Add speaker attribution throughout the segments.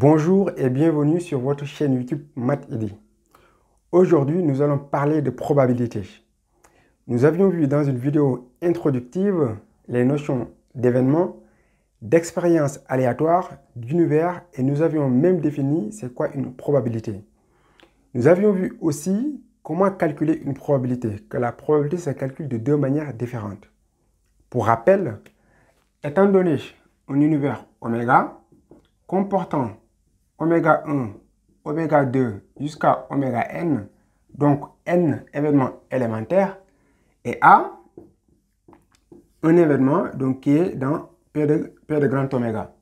Speaker 1: Bonjour et bienvenue sur votre chaîne YouTube MathID. Aujourd'hui, nous allons parler de probabilité. Nous avions vu dans une vidéo introductive les notions d'événements, d'expériences aléatoires, d'univers et nous avions même défini c'est quoi une probabilité. Nous avions vu aussi comment calculer une probabilité, que la probabilité se calcule de deux manières différentes. Pour rappel, étant donné un univers oméga comportant oméga 1, oméga 2 jusqu'à oméga n, donc n événements élémentaires, et A, un événement donc, qui est dans P de, grand oméga.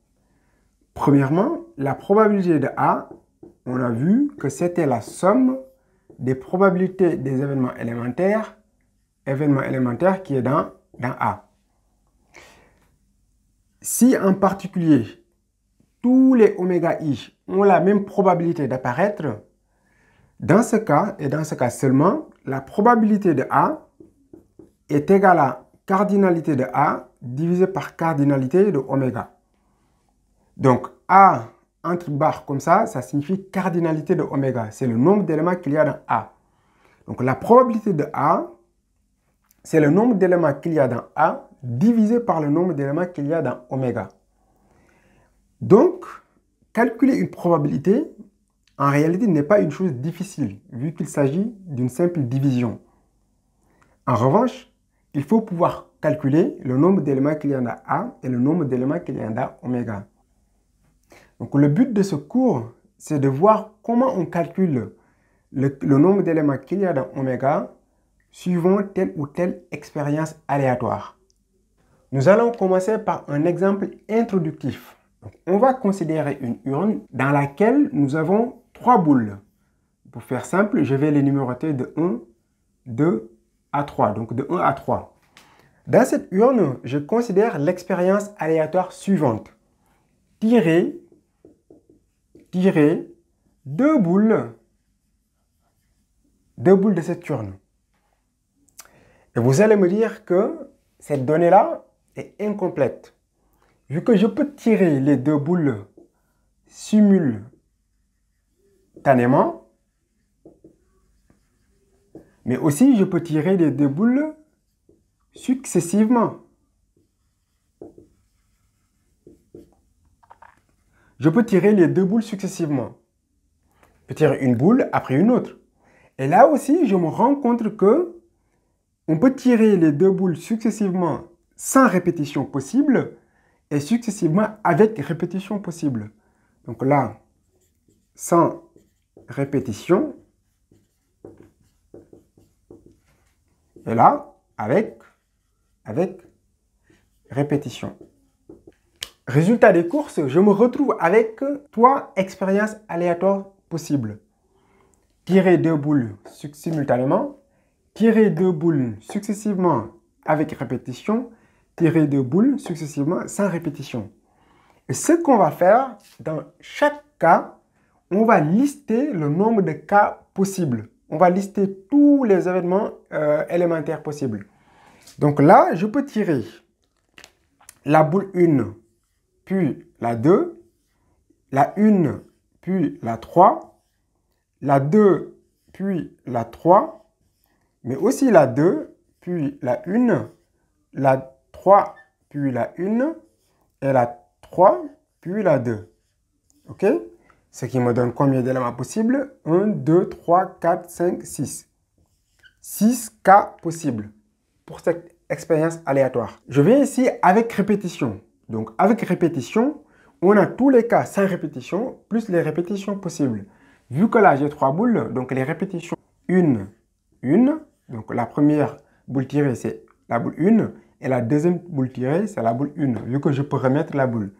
Speaker 1: Premièrement, la probabilité de A, on a vu que c'était la somme des probabilités des événements élémentaires, événements élémentaires qui est dans, dans A. Si en particulier tous les oméga i ont la même probabilité d'apparaître, dans ce cas, et dans ce cas seulement, la probabilité de A est égale à cardinalité de A divisé par cardinalité de oméga. Donc A entre barres comme ça, ça signifie cardinalité de oméga. C'est le nombre d'éléments qu'il y a dans A. Donc la probabilité de A, c'est le nombre d'éléments qu'il y a dans A divisé par le nombre d'éléments qu'il y a dans oméga. Donc, calculer une probabilité, en réalité, n'est pas une chose difficile, vu qu'il s'agit d'une simple division. En revanche, il faut pouvoir calculer le nombre d'éléments qu'il y en a A et le nombre d'éléments qu'il y en a oméga. Donc, le but de ce cours, c'est de voir comment on calcule le, nombre d'éléments qu'il y a dans oméga suivant telle ou telle expérience aléatoire. Nous allons commencer par un exemple introductif. On va considérer une urne dans laquelle nous avons trois boules. Pour faire simple, je vais les numéroter de 1, 2 à 3, donc de 1 à 3. Dans cette urne, je considère l'expérience aléatoire suivante. Tirer, tirer deux boules, deux boules de cette urne. Et vous allez me dire que cette donnée-là est incomplète. Vu que je peux tirer les deux boules simultanément, mais aussi je peux tirer les deux boules successivement. Je peux tirer les deux boules successivement. Je peux tirer une boule après une autre. Et là aussi, je me rends compte que on peut tirer les deux boules successivement sans répétition possible et successivement avec répétition possible. Donc là, sans répétition, et là, avec, avec répétition. Résultat des courses, je me retrouve avec trois expériences aléatoires possibles. Tirer deux boules simultanément, tirer deux boules successivement avec répétition, tirer deux boules successivement sans répétition. Et ce qu'on va faire, dans chaque cas, on va lister le nombre de cas possibles. On va lister tous les événements euh, élémentaires possibles. Donc là, je peux tirer la boule 1, puis la 2, la 1, puis la 3, la 2, puis la 3, mais aussi la 2, puis la 1, la 2, 3, puis la 1, et la 3, puis la 2. OK Ce qui me donne combien d'éléments possibles 1, 2, 3, 4, 5, 6. 6 cas possibles pour cette expérience aléatoire. Je viens ici avec répétition. Donc avec répétition, on a tous les cas sans répétition, plus les répétitions possibles. Vu que là, j'ai trois boules, donc les répétitions 1, 1, donc la première boule tirée, c'est la boule 1, et la deuxième boule tirée, c'est la boule 1, vu que je peux remettre la boule.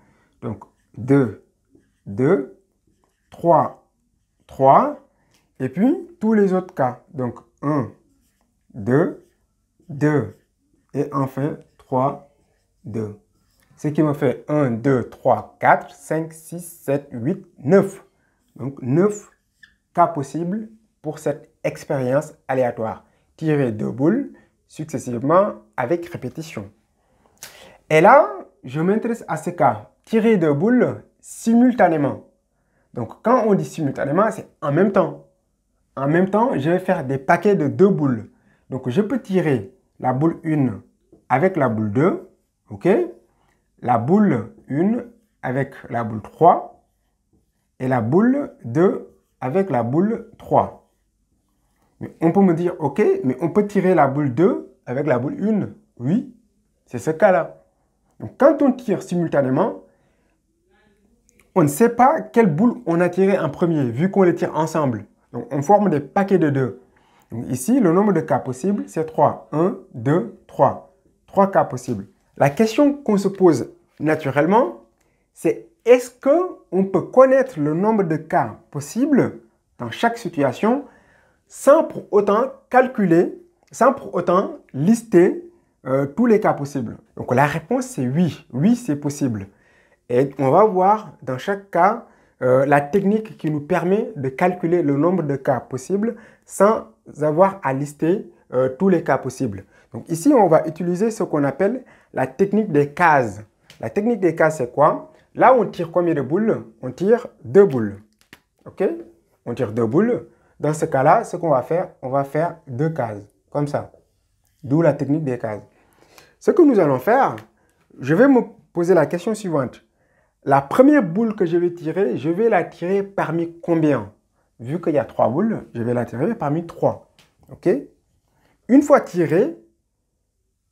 Speaker 1: Donc 2, 2, 3, 3, et puis tous les autres cas. Donc 1, 2, 2, et enfin 3, 2. Ce qui me fait 1, 2, 3, 4, 5, 6, 7, 8, 9. Donc 9 cas possibles pour cette expérience aléatoire. Tirer deux boules successivement avec répétition. Et là, je m'intéresse à ces cas, tirer deux boules simultanément. Donc quand on dit simultanément, c'est en même temps. En même temps, je vais faire des paquets de deux boules. Donc je peux tirer la boule une avec la boule 2, ok La boule une avec la boule 3 et la boule 2 avec la boule 3. Mais on peut me dire, ok, mais on peut tirer la boule 2 avec la boule 1 Oui, c'est ce cas-là. Donc quand on tire simultanément, on ne sait pas quelle boule on a tiré en premier, vu qu'on les tire ensemble. Donc on forme des paquets de deux. ici, le nombre de cas possibles, c'est 3. 1, 2, 3. 3 cas possibles. La question qu'on se pose naturellement, c'est est-ce qu'on peut connaître le nombre de cas possibles dans chaque situation sans pour autant calculer sans pour autant lister euh, tous les cas possibles Donc la réponse c'est oui, oui c'est possible. Et on va voir dans chaque cas euh, la technique qui nous permet de calculer le nombre de cas possibles sans avoir à lister euh, tous les cas possibles. Donc ici on va utiliser ce qu'on appelle la technique des cases. La technique des cases c'est quoi Là on tire combien de boules On tire deux boules. Ok On tire deux boules. Dans ce cas-là, ce qu'on va faire, on va faire deux cases. Comme ça. D'où la technique des cases. Ce que nous allons faire, je vais me poser la question suivante. La première boule que je vais tirer, je vais la tirer parmi combien Vu qu'il y a trois boules, je vais la tirer parmi trois. OK Une fois tirée,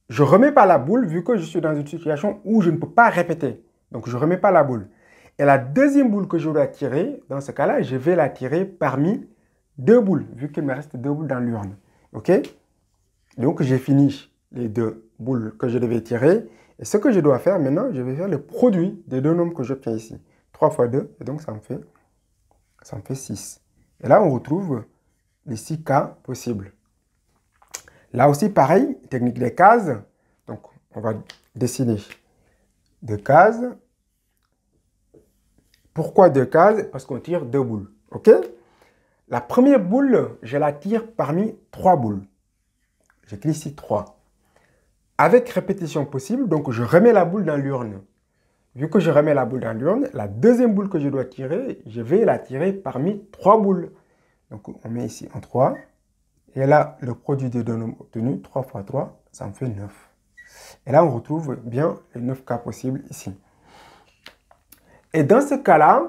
Speaker 1: je remets pas la boule vu que je suis dans une situation où je ne peux pas répéter. Donc, je remets pas la boule. Et la deuxième boule que je dois tirer, dans ce cas-là, je vais la tirer parmi deux boules, vu qu'il me reste deux boules dans l'urne. OK donc j'ai fini les deux boules que je devais tirer. Et ce que je dois faire maintenant, je vais faire le produit des deux nombres que j'obtiens ici. 3 fois 2, et donc ça me fait, ça me fait 6. Et là, on retrouve les 6 cas possibles. Là aussi, pareil, technique des cases. Donc, on va dessiner deux cases. Pourquoi deux cases Parce qu'on tire deux boules, ok La première boule, je la tire parmi trois boules. J'écris ici 3. Avec répétition possible, donc je remets la boule dans l'urne. Vu que je remets la boule dans l'urne, la deuxième boule que je dois tirer, je vais la tirer parmi trois boules. Donc on met ici en 3. Et là, le produit des deux nombres obtenus, 3 fois 3, ça me fait 9. Et là, on retrouve bien les 9 cas possibles ici. Et dans ce cas-là,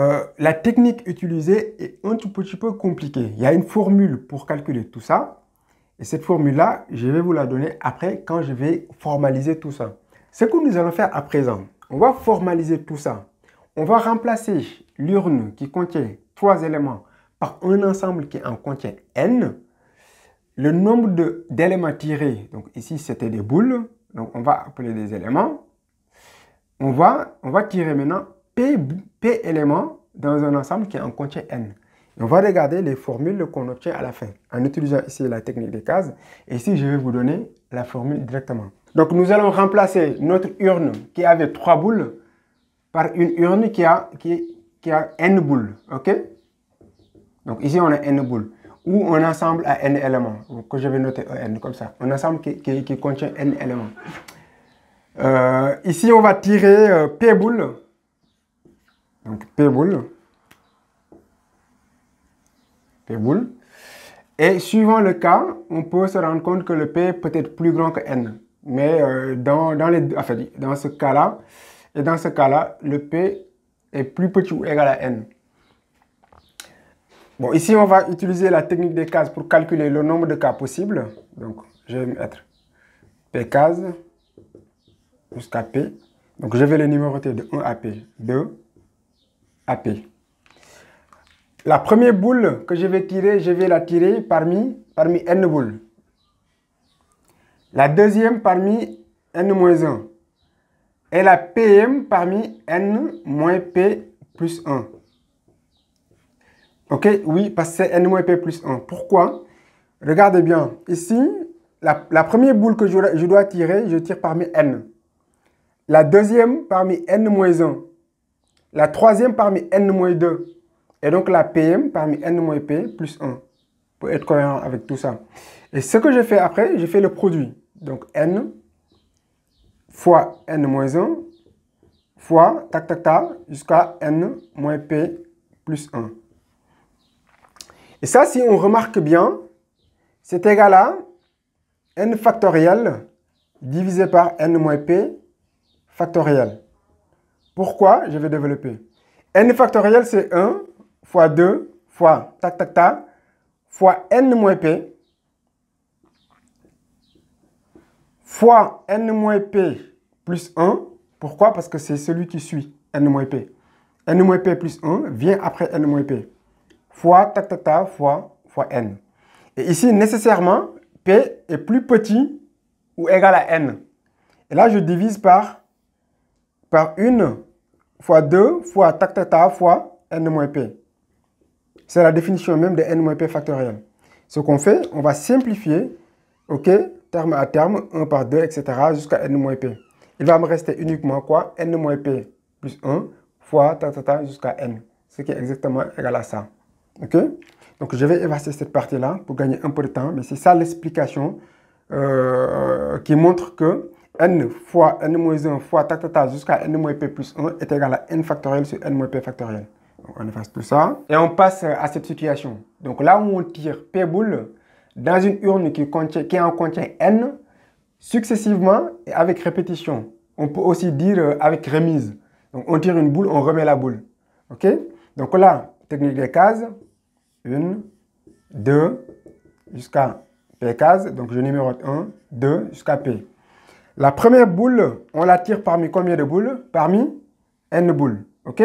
Speaker 1: euh, la technique utilisée est un tout petit peu compliquée. Il y a une formule pour calculer tout ça, et cette formule-là, je vais vous la donner après quand je vais formaliser tout ça. Ce que nous allons faire à présent, on va formaliser tout ça. On va remplacer l'urne qui contient trois éléments par un ensemble qui en contient n. Le nombre d'éléments tirés, donc ici c'était des boules, donc on va appeler des éléments. On va, on va tirer maintenant p, p éléments dans un ensemble qui en contient n. On va regarder les formules qu'on obtient à la fin en utilisant ici la technique des cases. Et ici, je vais vous donner la formule directement. Donc, nous allons remplacer notre urne qui avait trois boules par une urne qui a, qui, a n boules. OK Donc, ici, on a n boules. Ou un ensemble à n éléments. Que je vais noter e n comme ça. Un ensemble qui, qui, contient n éléments. Euh, ici, on va tirer euh, p boules. Donc, p boules. Et suivant le cas, on peut se rendre compte que le P est peut être plus grand que N. Mais euh, dans, les, dans ce cas-là, et dans ce cas-là, le P est plus petit ou égal à N. Bon, ici, on va utiliser la technique des cases pour calculer le nombre de cas possibles. Donc, je vais mettre P case jusqu'à P. Donc, je vais les numéroter de 1 à P, 2 à P. La première boule que je vais tirer, je vais la tirer parmi, parmi n boules. La deuxième parmi n-1. Et la PM parmi n-p plus 1. Ok, oui, parce que c'est n-p plus 1. Pourquoi Regardez bien. Ici, la, première boule que je, je dois tirer, je tire parmi n. La deuxième parmi n-1. La troisième parmi n-2. Et donc la PM parmi N-P plus 1 pour être cohérent avec tout ça. Et ce que je fais après, je fais le produit. Donc N fois N-1 fois tac tac tac jusqu'à N-P plus 1. Et ça, si on remarque bien, c'est égal à n factoriel divisé par n p factoriel. Pourquoi Je vais développer. n factoriel, c'est 1 fois 2 fois tac tac tac fois n moins p fois n moins p plus 1. Pourquoi Parce que c'est celui qui suit n moins p. n moins p plus 1 vient après n moins p. Fois tac tac tac fois fois n. Et ici, nécessairement, p est plus petit ou égal à n. Et là, je divise par, par 1 fois 2 fois tac tac tac fois n moins p. C'est la définition même de n moins p factoriel. Ce qu'on fait, on va simplifier, ok, terme à terme, 1 par 2, etc., jusqu'à n moins p. Il va me rester uniquement quoi n moins p plus 1 fois ta ta jusqu'à n, ce qui est exactement égal à ça. Ok Donc je vais effacer cette partie-là pour gagner un peu de temps, mais c'est ça l'explication euh, qui montre que n fois n moins 1 fois ta ta jusqu'à n moins p plus 1 est égal à n factoriel sur n moins p factoriel on efface tout ça. Et on passe à cette situation. Donc là où on tire P boules dans une urne qui, contient, en contient N, successivement et avec répétition. On peut aussi dire euh, avec remise. Donc on tire une boule, on remet la boule. OK Donc là, technique des cases. 1, 2, jusqu'à P cases. Donc je numérote 1, 2, jusqu'à P. La première boule, on la tire parmi combien de boules Parmi N boules. OK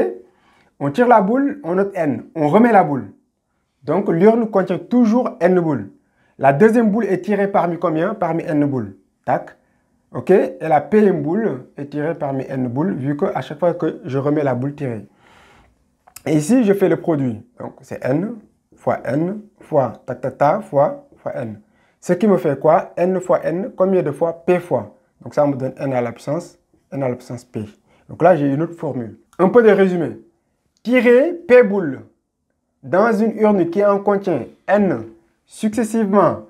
Speaker 1: on tire la boule, on note n. On remet la boule. Donc l'urne contient toujours n boules. La deuxième boule est tirée parmi combien Parmi n boules. Tac. OK Et la PM boule est tirée parmi n boules, vu qu'à chaque fois que je remets la boule tirée. Et ici, je fais le produit. Donc c'est n fois n fois tac tac tac fois fois n. Ce qui me fait quoi n fois n, combien de fois p fois. Donc ça me donne n à l'absence n à l'absence p. Donc là, j'ai une autre formule. Un peu de résumé. Tirer P boules dans une urne qui en contient N successivement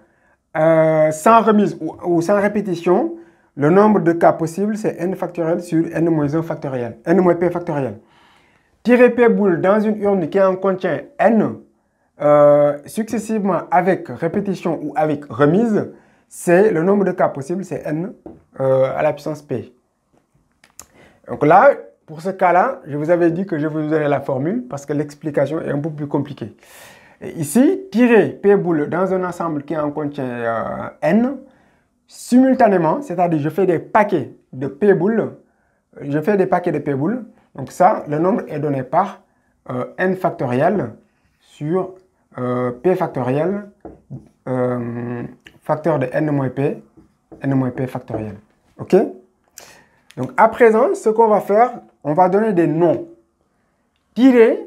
Speaker 1: euh, sans remise ou, sans répétition, le nombre de cas possibles c'est N factoriel sur N-1 factoriel, N-P factoriel. Tirer P boules dans une urne qui en contient N euh, successivement avec répétition ou avec remise, c'est le nombre de cas possibles, c'est n euh, à la puissance p. Donc là, pour ce cas-là, je vous avais dit que je vous donnerais la formule parce que l'explication est un peu plus compliquée. ici, tirer P boule dans un ensemble qui en contient euh, N, simultanément, c'est-à-dire je fais des paquets de P boules, je fais des paquets de P boules, donc ça, le nombre est donné par euh, N factoriel sur euh, P factoriel, facteur de N moins P, N moins P factoriel. OK donc à présent, ce qu'on va faire, on va donner des noms. Tirer,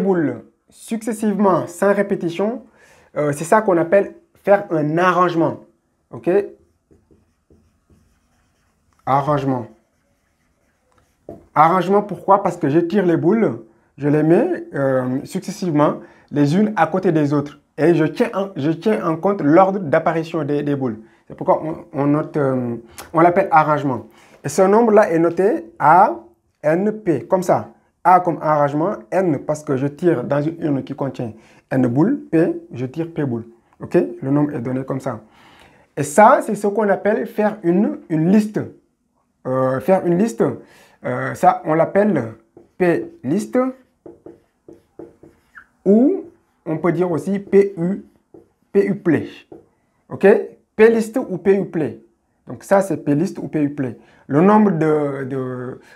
Speaker 1: boules successivement, sans répétition, euh, c'est ça qu'on appelle faire un arrangement. OK Arrangement. Arrangement, pourquoi Parce que je tire les boules, je les mets euh, successivement les unes à côté des autres. Et je tiens en, compte l'ordre d'apparition des, boules. C'est pourquoi on, on euh, l'appelle arrangement. Et ce nombre-là est noté A, N, P, comme ça. A comme arrangement, N parce que je tire dans une urne qui contient N boules, P, je tire P boules. OK Le nombre est donné comme ça. Et ça, c'est ce qu'on appelle faire une, une liste. Euh, faire une liste, euh, ça, on l'appelle P-liste ou on peut dire aussi PU, PU play. OK P-liste ou p PU play. Donc ça, c'est P liste ou P play Le nombre de,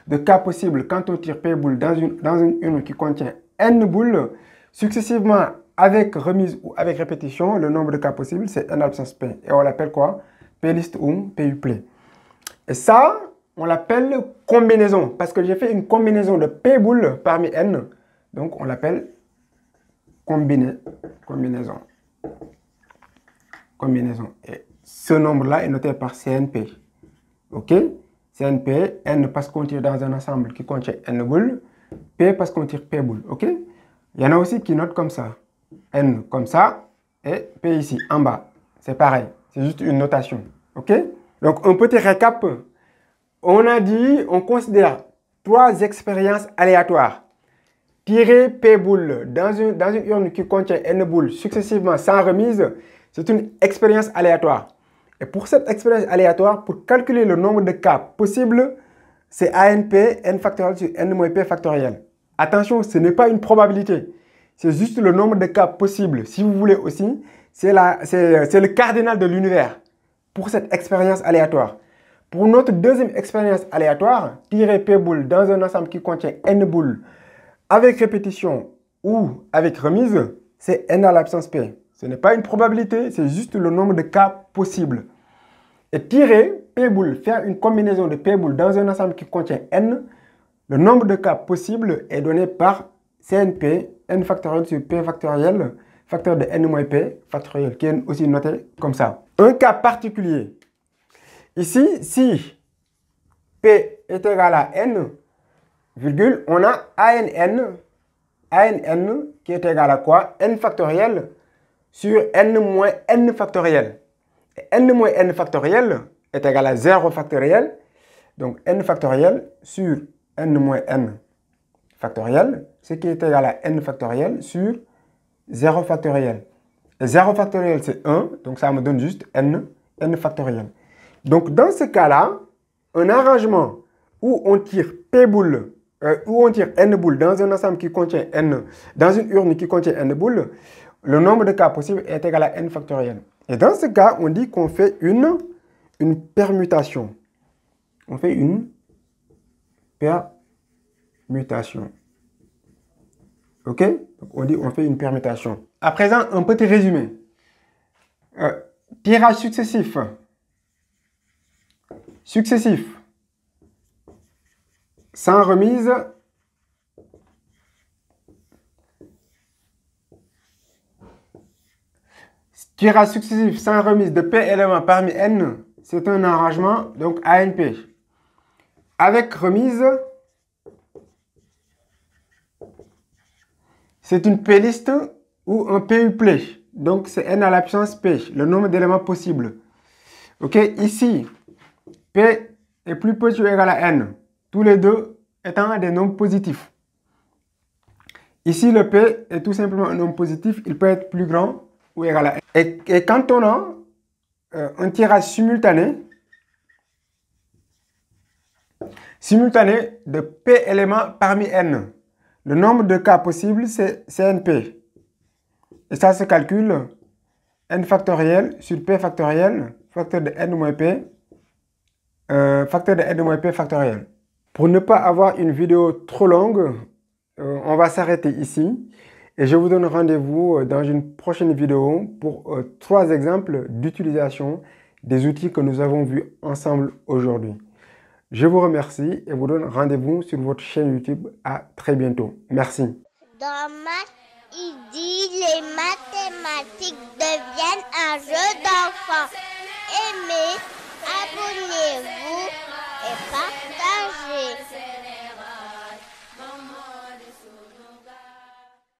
Speaker 1: de, cas possibles quand on tire P dans une, dans une qui contient N boules, successivement avec remise ou avec répétition, le nombre de cas possibles, c'est N absence P. Et on l'appelle quoi P liste ou P play. Et ça, on l'appelle combinaison, parce que j'ai fait une combinaison de P boules parmi N. Donc on l'appelle combinaison. Combinaison. Combinaison. Et ce nombre-là est noté par CNP. OK CNP, N parce qu'on tire dans un ensemble qui contient N boules, P parce qu'on tire P boules. OK Il y en a aussi qui notent comme ça. N comme ça et P ici, en bas. C'est pareil, c'est juste une notation. OK Donc, un petit récap. On a dit, on considère trois expériences aléatoires. Tirer P boules dans une, dans une urne qui contient N boules successivement sans remise, c'est une expérience aléatoire. Et pour cette expérience aléatoire, pour calculer le nombre de cas possibles, c'est ANP, n factoriel sur n-p moins factoriel. Attention, ce n'est pas une probabilité. C'est juste le nombre de cas possibles. Si vous voulez aussi, c'est le cardinal de l'univers pour cette expérience aléatoire. Pour notre deuxième expérience aléatoire, tirer P boules dans un ensemble qui contient N boules avec répétition ou avec remise, c'est N à l'absence P. Ce n'est pas une probabilité, c'est juste le nombre de cas possibles. Et tirer P boules, faire une combinaison de P boules dans un ensemble qui contient N, le nombre de cas possibles est donné par CNP, N factoriel sur P factoriel, facteur de N moins P factoriel, qui est aussi noté comme ça. Un cas particulier. Ici, si P est égal à N, virgule, on a ANN, ANN qui est égal à quoi N factoriel sur n moins n factoriel. n moins n factoriel est égal à 0 factoriel. Donc n factoriel sur n moins n factoriel, ce qui est égal à n factoriel sur 0 factoriel. 0 factoriel, c'est 1, donc ça me donne juste n, n factoriel. Donc dans ce cas-là, un arrangement où on tire p boules, euh, où on tire n boules dans un ensemble qui contient n, dans une urne qui contient n boules, le nombre de cas possibles est égal à n factoriel. Et dans ce cas, on dit qu'on fait une, une permutation. On fait une permutation. OK on dit qu'on fait une permutation. À présent, un petit résumé. Euh, tirage successif. Successif. Sans remise successif sans remise de P éléments parmi N, c'est un arrangement, donc ANP. Avec remise, c'est une P-liste ou un PU p, e Donc c'est N à l'absence P, le nombre d'éléments possibles. Ok, ici, P est plus petit ou égal à N, tous les deux étant des nombres positifs. Ici, le P est tout simplement un nombre positif, il peut être plus grand ou égal à N et, quand on a euh, un tirage simultané, simultané de P éléments parmi N, le nombre de cas possibles, c'est NP. Et ça se calcule N factoriel sur P factoriel, facteur de N moins P, euh, facteur de N moins P factoriel. Pour ne pas avoir une vidéo trop longue, euh, on va s'arrêter ici. Et je vous donne rendez-vous euh, dans une prochaine vidéo pour euh, trois exemples d'utilisation des outils que nous avons vus ensemble aujourd'hui. Je vous remercie et vous donne rendez-vous sur votre chaîne YouTube. À très bientôt. Merci. Dans ma idée, les mathématiques deviennent un jeu d'enfant. Aimez, abonnez-vous et partagez.